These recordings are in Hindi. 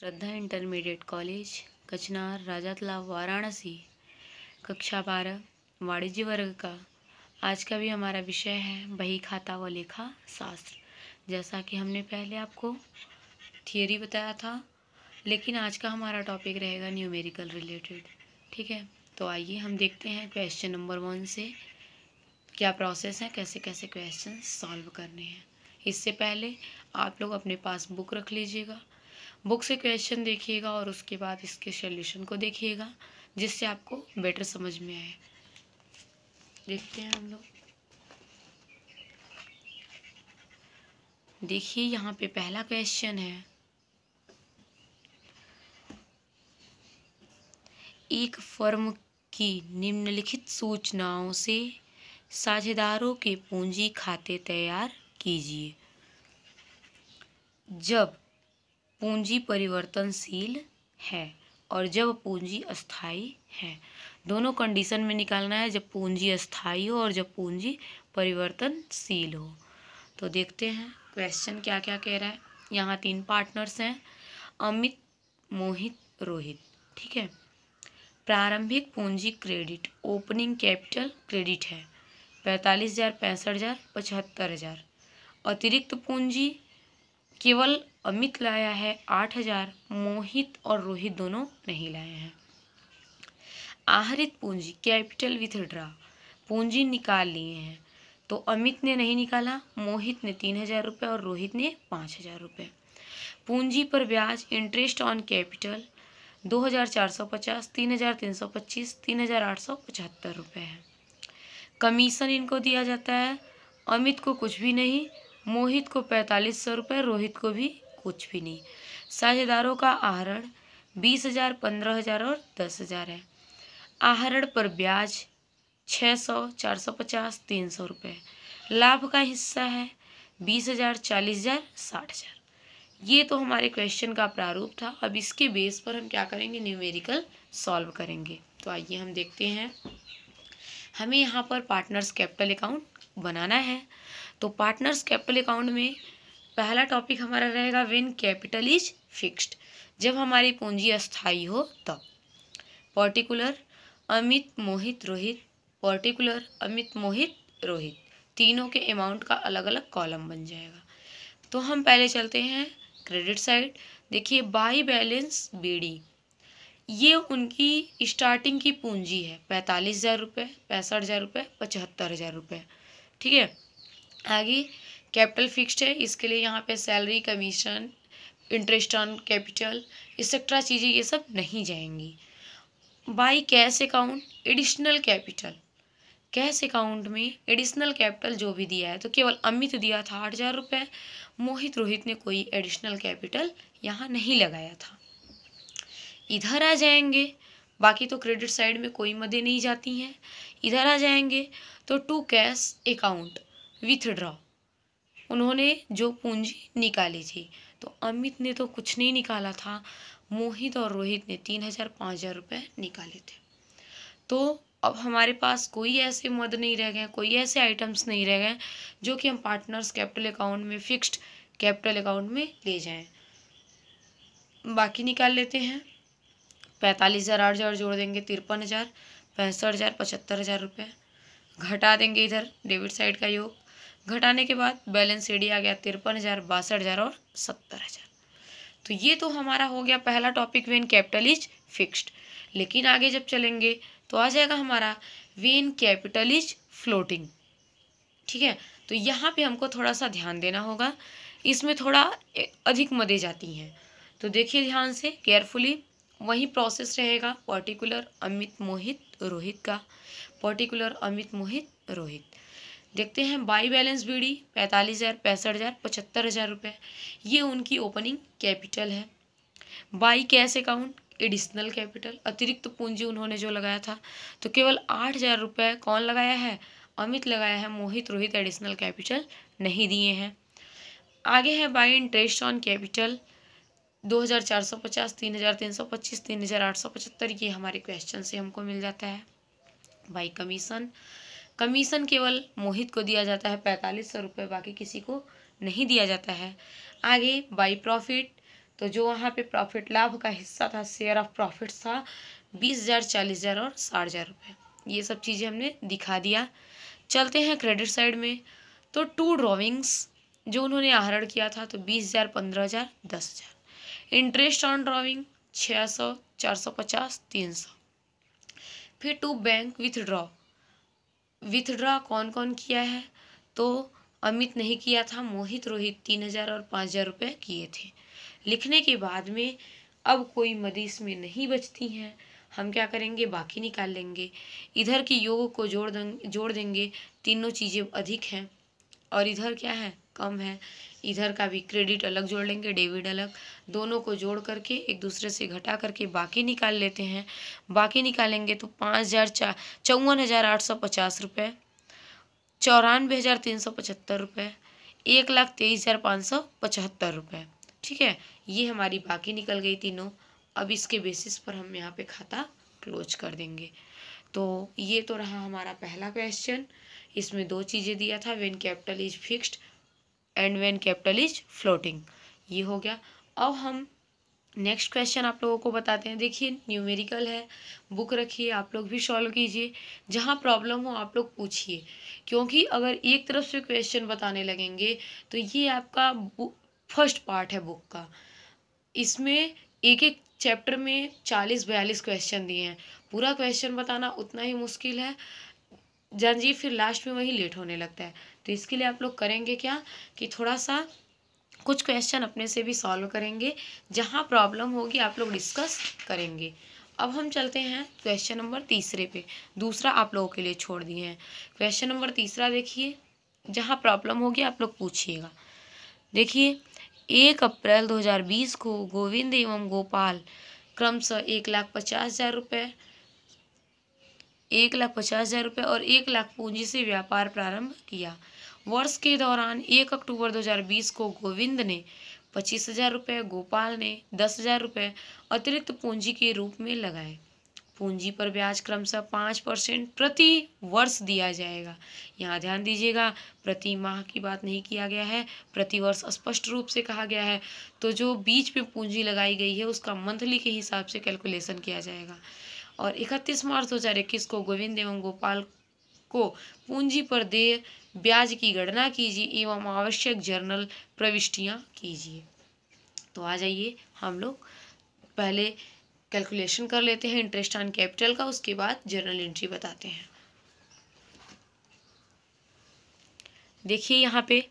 श्रद्धा इंटरमीडिएट कॉलेज कचनार राजा तलाब वाराणसी कक्षा बारह वाणिज्य वर्ग का आज का भी हमारा विषय है बही खाता व लेखा शास्त्र जैसा कि हमने पहले आपको थियोरी बताया था लेकिन आज का हमारा टॉपिक रहेगा न्यूमेरिकल रिलेटेड ठीक है तो आइए हम देखते हैं क्वेश्चन नंबर वन से क्या प्रोसेस है कैसे कैसे क्वेश्चन सॉल्व करने हैं इससे पहले आप लोग अपने पास बुक रख लीजिएगा बुक से क्वेश्चन देखिएगा और उसके बाद इसके सोल्यूशन को देखिएगा जिससे आपको बेटर समझ में आए देखते हैं हम लोग देखिए यहाँ पे पहला क्वेश्चन है एक फर्म की निम्नलिखित सूचनाओं से साझेदारों के पूंजी खाते तैयार कीजिए जब पूंजी परिवर्तनशील है और जब पूंजी अस्थाई है दोनों कंडीशन में निकालना है जब पूंजी अस्थाई हो और जब पूंजी परिवर्तनशील हो तो देखते हैं क्वेश्चन क्या क्या कह रहा है यहाँ तीन पार्टनर्स हैं अमित मोहित रोहित ठीक है प्रारंभिक पूंजी क्रेडिट ओपनिंग कैपिटल क्रेडिट है पैंतालीस हज़ार पैंसठ हज़ार पचहत्तर हज़ार अतिरिक्त पूंजी केवल अमित लाया है आठ हजार मोहित और रोहित दोनों नहीं लाए हैं आहरित पूंजी कैपिटल विथ ड्रा पूंजी निकाल लिए हैं तो अमित ने नहीं निकाला मोहित ने तीन हजार रुपये और रोहित ने पाँच हजार रुपये पूंजी पर ब्याज इंटरेस्ट ऑन कैपिटल दो हजार चार सौ पचास तीन हजार तीन सौ पच्चीस तीन हजार आठ सौ पचहत्तर रुपये है कमीशन इनको दिया जाता है अमित को कुछ भी नहीं मोहित को पैंतालीस सौ रुपये रोहित को भी कुछ भी नहीं साझेदारों का आहरण बीस हज़ार पंद्रह हज़ार और दस हज़ार है आहरण पर ब्याज छः सौ चार सौ पचास तीन सौ रुपये लाभ का हिस्सा है बीस हज़ार चालीस हज़ार साठ हज़ार ये तो हमारे क्वेश्चन का प्रारूप था अब इसके बेस पर हम क्या करेंगे न्यूमेरिकल सॉल्व करेंगे तो आइए हम देखते हैं हमें यहाँ पर पार्टनर्स कैपिटल अकाउंट बनाना है तो पार्टनर्स कैपिटल अकाउंट में पहला टॉपिक हमारा रहेगा वेन कैपिटल इज फिक्स्ड जब हमारी पूंजी अस्थाई हो तब पर्टिकुलर अमित मोहित रोहित पर्टिकुलर अमित मोहित रोहित तीनों के अमाउंट का अलग अलग कॉलम बन जाएगा तो हम पहले चलते हैं क्रेडिट साइड देखिए बाई बैलेंस बीडी ये उनकी स्टार्टिंग की पूंजी है पैंतालीस हज़ार रुपये पैंसठ हज़ार रुपये पचहत्तर हज़ार रुपये ठीक है आगे कैपिटल फिक्स्ड है इसके लिए यहाँ पे salary commission interest on capital etcetera चीज़ें ये सब नहीं जाएंगी by cash account additional capital cash account में एडिशनल कैपिटल जो भी दिया है तो केवल अमित दिया था आठ हज़ार रुपये मोहित रोहित ने कोई एडिशनल कैपिटल यहाँ नहीं लगाया था इधर आ जाएंगे बाकी तो क्रेडिट साइड में कोई मदें नहीं जाती हैं इधर आ जाएंगे तो टू कैश अकाउंट विथड्रॉ उन्होंने जो पूंजी निकाली थी तो अमित ने तो कुछ नहीं निकाला था मोहित और रोहित ने तीन हज़ार पाँच हज़ार रुपये निकाले थे तो अब हमारे पास कोई ऐसे मद नहीं रह गए कोई ऐसे आइटम्स नहीं रह गए जो कि हम पार्टनर्स कैपिटल अकाउंट में फिक्स्ड कैपिटल अकाउंट में ले जाएं बाकी निकाल लेते हैं पैंतालीस हज़ार आठ हज़ार जोड़ देंगे तिरपन हज़ार पैंसठ हज़ार पचहत्तर हज़ार रुपये घटा देंगे इधर डेबिट साइड का योग घटाने के बाद बैलेंस एडी आ गया तिरपन हज़ार बासठ हज़ार और सत्तर हज़ार तो ये तो हमारा हो गया पहला topic when capital is fixed लेकिन आगे जब चलेंगे तो आ जाएगा हमारा वेन कैपिटल इज फ्लोटिंग ठीक है तो यहाँ पे हमको थोड़ा सा ध्यान देना होगा इसमें थोड़ा अधिक मदे जाती हैं तो देखिए ध्यान से केयरफुली वही प्रोसेस रहेगा पर्टिकुलर अमित मोहित रोहित का पर्टिकुलर अमित मोहित रोहित देखते हैं बाई बैलेंस बी डी पैंतालीस हज़ार पैंसठ हज़ार पचहत्तर हज़ार रुपये ये उनकी ओपनिंग कैपिटल है by cash account additional capital अतिरिक्त पूंजी उन्होंने जो लगाया था तो केवल आठ हज़ार रुपये कौन लगाया है अमित लगाया है मोहित रोहित एडिशनल कैपिटल नहीं दिए हैं आगे है बाई इंटरेस्ट ऑन कैपिटल दो हज़ार चार सौ पचास तीन हज़ार तीन सौ पच्चीस तीन हज़ार आठ सौ पचहत्तर ये हमारे क्वेश्चन से हमको मिल जाता है बाई कमीशन कमीशन केवल मोहित को दिया जाता है पैंतालीस सौ रुपये बाकी किसी को नहीं दिया जाता है आगे बाई प्रॉफिट तो जो वहाँ पे प्रॉफिट लाभ का हिस्सा था शेयर ऑफ प्रॉफिट था बीस हज़ार चालीस हज़ार और साठ हज़ार रुपये ये सब चीज़ें हमने दिखा दिया चलते हैं क्रेडिट साइड में तो टू ड्रॉविंग्स जो उन्होंने आहरण किया था तो बीस हज़ार पंद्रह हज़ार दस हज़ार इंटरेस्ट ऑन ड्रॉविंग छः सौ चार सौ पचास तीन सौ फिर to bank withdraw withdraw कौन कौन किया है तो अमित नहीं किया था मोहित रोहित तीन हजार और पाँच हजार रुपये किए थे लिखने के बाद में अब कोई मदिस में नहीं बचती हैं हम क्या करेंगे बाकी निकाल लेंगे इधर की योग को जोड़ देंगे जोड़ देंगे तीनों चीज़ें अधिक हैं और इधर क्या है कम है इधर का भी क्रेडिट अलग जोड़ लेंगे डेबिट अलग दोनों को जोड़ करके एक दूसरे से घटा करके बाकी निकाल लेते हैं बाकी निकालेंगे तो पाँच हज़ार चा चौवन हज़ार आठ सौ पचास रुपये चौरानवे हज़ार तीन सौ पचहत्तर रुपये एक लाख तेईस हज़ार पाँच सौ पचहत्तर रुपये ठीक है ये हमारी बाकी निकल गई तीनों अब इसके बेसिस पर हम यहाँ पर खाता क्लोज कर देंगे तो ये तो रहा हमारा पहला क्वेश्चन इसमें दो चीज़ें दिया था when capital is fixed and when capital is floating ये हो गया अब हम नेक्स्ट क्वेश्चन आप लोगों को बताते हैं देखिए न्यूमेरिकल है बुक रखिए आप लोग भी सॉल्व कीजिए जहाँ प्रॉब्लम हो आप लोग पूछिए क्योंकि अगर एक तरफ से क्वेश्चन बताने लगेंगे तो ये आपका फर्स्ट पार्ट है बुक का इसमें एक एक चैप्टर में चालीस बयालीस क्वेश्चन दिए हैं पूरा क्वेश्चन बताना उतना ही मुश्किल है जंजीर फिर लास्ट में वही लेट होने लगता है तो इसके लिए आप लोग करेंगे क्या कि थोड़ा सा कुछ क्वेश्चन अपने से भी सॉल्व करेंगे जहाँ प्रॉब्लम होगी आप लोग डिस्कस करेंगे अब हम चलते हैं क्वेश्चन नंबर तीसरे पे दूसरा आप लोगों के लिए छोड़ दिए हैं क्वेश्चन नंबर तीसरा देखिए जहाँ प्रॉब्लम होगी आप लोग पूछिएगा देखिए एक अप्रैल 2020 को गोविंद एवं गोपाल क्रमशः एक लाख पचास हज़ार रुपये एक लाख पचास हज़ार रुपये और एक लाख पूंजी से व्यापार प्रारंभ किया वर्ष के दौरान एक अक्टूबर 2020 को गोविंद ने पच्चीस हजार रुपये गोपाल ने दस हजार रुपये अतिरिक्त पूंजी के रूप में लगाए पूंजी पर ब्याज क्रमशः पाँच परसेंट प्रति वर्ष दिया जाएगा यहाँ ध्यान दीजिएगा प्रति माह की बात नहीं किया गया है प्रति वर्ष स्पष्ट रूप से कहा गया है तो जो बीच में पूंजी लगाई गई है उसका मंथली के हिसाब से कैलकुलेशन किया जाएगा और 31 मार्च इक्कीस को गोविंद एवं गोपाल को पूंजी पर दे ब्याज की गणना कीजिए एवं आवश्यक जर्नल प्रविष्टियां कीजिए तो आ जाइए हम लोग पहले कैलकुलेशन कर लेते हैं इंटरेस्ट ऑन कैपिटल का उसके बाद जर्नल एंट्री बताते हैं देखिए यहाँ पे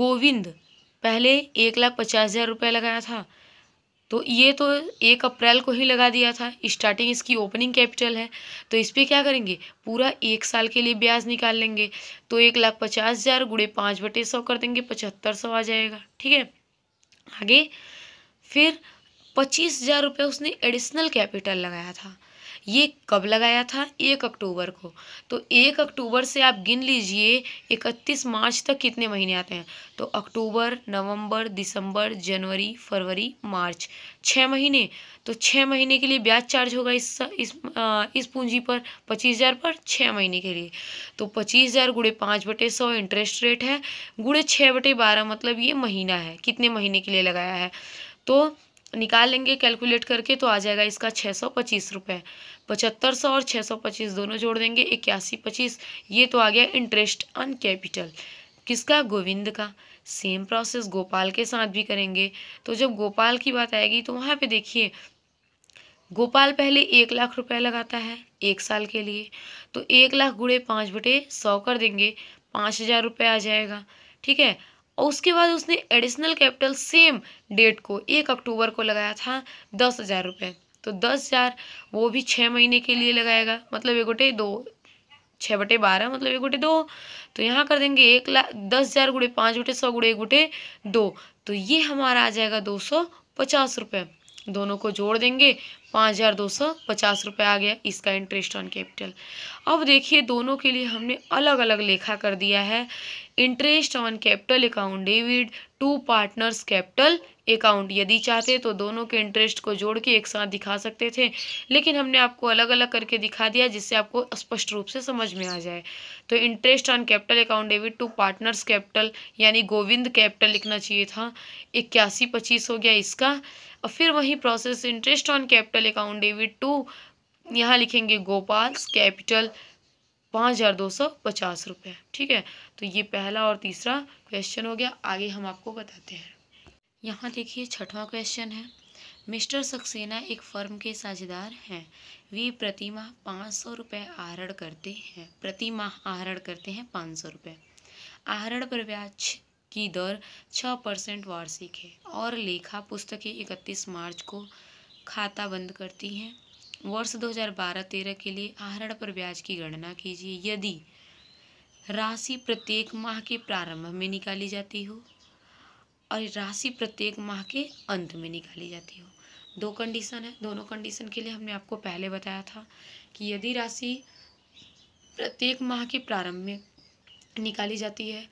गोविंद पहले एक लाख पचास हज़ार रुपये लगाया था तो ये तो एक अप्रैल को ही लगा दिया था स्टार्टिंग इसकी ओपनिंग कैपिटल है तो इस पर क्या करेंगे पूरा एक साल के लिए ब्याज निकाल लेंगे तो एक लाख पचास हज़ार गुड़े पाँच बटे सौ कर देंगे पचहत्तर सौ आ जाएगा ठीक है आगे फिर पच्चीस हज़ार रुपये उसने एडिशनल कैपिटल लगाया था ये कब लगाया था एक अक्टूबर को तो एक अक्टूबर से आप गिन लीजिए इकतीस मार्च तक कितने महीने आते हैं तो अक्टूबर नवंबर दिसंबर जनवरी फरवरी मार्च छः महीने तो छः महीने के लिए ब्याज चार्ज होगा इस इस इस पूंजी पर पच्चीस हज़ार पर छः महीने के लिए तो पच्चीस हज़ार गुड़े पाँच बटे सौ इंटरेस्ट रेट है गुड़े छः बटे बारह मतलब ये महीना है कितने महीने के लिए लगाया है तो निकाल लेंगे कैलकुलेट करके तो आ जाएगा इसका छः सौ पच्चीस रुपये पचहत्तर सौ और छः सौ पच्चीस दोनों जोड़ देंगे इक्यासी पच्चीस ये तो आ गया इंटरेस्ट ऑन कैपिटल किसका गोविंद का सेम प्रोसेस गोपाल के साथ भी करेंगे तो जब गोपाल की बात आएगी तो वहाँ पे देखिए गोपाल पहले एक लाख रुपए लगाता है एक साल के लिए तो एक लाख गुड़े पाँच बटे सौ कर देंगे पाँच हज़ार रुपये आ जाएगा ठीक है और उसके बाद उसने एडिशनल कैपिटल सेम डेट को एक अक्टूबर को लगाया था दस हज़ार रुपये तो दस हज़ार वो भी छः महीने के लिए लगाएगा मतलब एक गोटे दो छः बटे बारह मतलब एक गोटे दो तो यहाँ कर देंगे एक लाख दस हज़ार गुड़े पाँच गुटे सौ गुड़े एक गुटे दो तो ये हमारा आ जाएगा दो सौ पचास रुपये दोनों को जोड़ देंगे पाँच हज़ार दो सौ पचास रुपये आ गया इसका इंटरेस्ट ऑन कैपिटल अब देखिए दोनों के लिए हमने अलग अलग लेखा कर दिया है इंटरेस्ट ऑन कैपिटल अकाउंट डेविड टू पार्टनर्स कैपिटल अकाउंट यदि चाहते तो दोनों के इंटरेस्ट को जोड़ के एक साथ दिखा सकते थे लेकिन हमने आपको अलग अलग करके दिखा दिया जिससे आपको स्पष्ट रूप से समझ में आ जाए तो इंटरेस्ट ऑन कैपिटल अकाउंट डेविड टू पार्टनर्स कैपिटल यानी गोविंद कैपिटल लिखना चाहिए था इक्यासी पच्चीस हो गया इसका और फिर वही प्रोसेस इंटरेस्ट ऑन कैपिटल लिखा हूँ डेविड टू यहाँ लिखेंगे गोपाल कैपिटल पाँच हज़ार दो सौ पचास रुपये ठीक है तो ये पहला और तीसरा क्वेश्चन हो गया आगे हम आपको बताते हैं यहाँ देखिए छठवां क्वेश्चन है मिस्टर सक्सेना एक फर्म के साझेदार हैं वे प्रतिमाह पाँच सौ रुपये आहरण करते हैं प्रतिमाह आहरण करते हैं पाँच सौ रुपये आहरण पर ब्याज की दर छः परसेंट वार्षिक है और लेखा पुस्तकें इकतीस मार्च को खाता बंद करती हैं वर्ष 2012-13 के लिए आहरण पर ब्याज की गणना कीजिए यदि राशि प्रत्येक माह के प्रारंभ में निकाली जाती हो और राशि प्रत्येक माह के अंत में निकाली जाती हो दो कंडीशन है दोनों कंडीशन के लिए हमने आपको पहले बताया था कि यदि राशि प्रत्येक माह के प्रारंभ में निकाली जाती है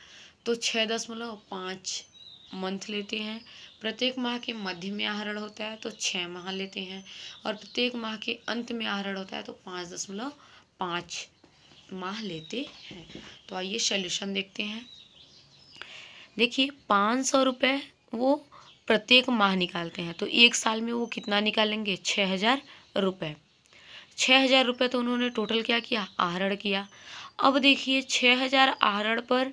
तो छः दशमलव पाँच मंथ लेते हैं प्रत्येक माह के मध्य में आहरण होता है तो छः माह लेते हैं और प्रत्येक माह के अंत में आहरण होता है तो पाँच दशमलव पाँच माह लेते हैं तो आइए सल्यूशन देखते हैं देखिए पाँच सौ रुपये वो प्रत्येक माह निकालते हैं तो एक साल में वो कितना निकालेंगे छः हज़ार रुपये छः हज़ार रुपये तो उन्होंने टोटल क्या किया आहरण किया अब देखिए छः हज़ार आहरण पर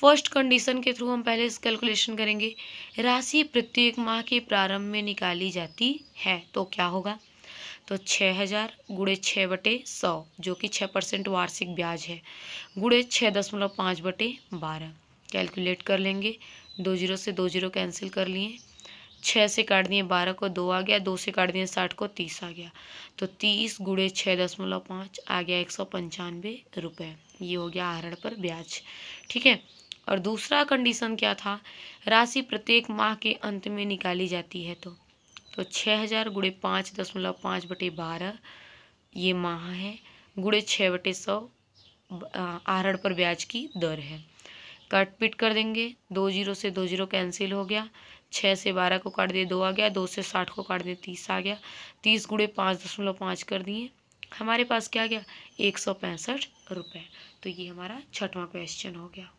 फर्स्ट कंडीशन के थ्रू हम पहले इस कैलकुलेशन करेंगे राशि प्रत्येक माह के प्रारंभ में निकाली जाती है तो क्या होगा तो छः हज़ार गुड़े छः बटे सौ जो कि छः परसेंट वार्षिक ब्याज है गुड़े छः दशमलव पाँच बटे बारह कैलकुलेट कर लेंगे दो जीरो से दो जीरो कैंसिल कर लिए छः से काट दिए बारह को दो आ गया दो से काट दिए साठ को तीस आ गया तो तीस गुड़े छः दशमलव पाँच आ गया एक सौ पंचानवे रुपये ये हो गया आहरण पर ब्याज ठीक है और दूसरा कंडीशन क्या था राशि प्रत्येक माह के अंत में निकाली जाती है तो तो छः हज़ार गुड़े पाँच दशमलव पाँच बटे बारह ये माह है गुड़े छः बटे सौ आहरण पर ब्याज की दर है काट पिट कर देंगे दो जीरो से दो जीरो कैंसिल हो गया छः से बारह को काट दिए दो आ गया दो से साठ को काट दिए तीस आ गया तीस गुड़े पाँच दशमलव पाँच कर दिए हमारे पास क्या गया एक सौ पैंसठ रुपये तो ये हमारा छठवां क्वेश्चन हो गया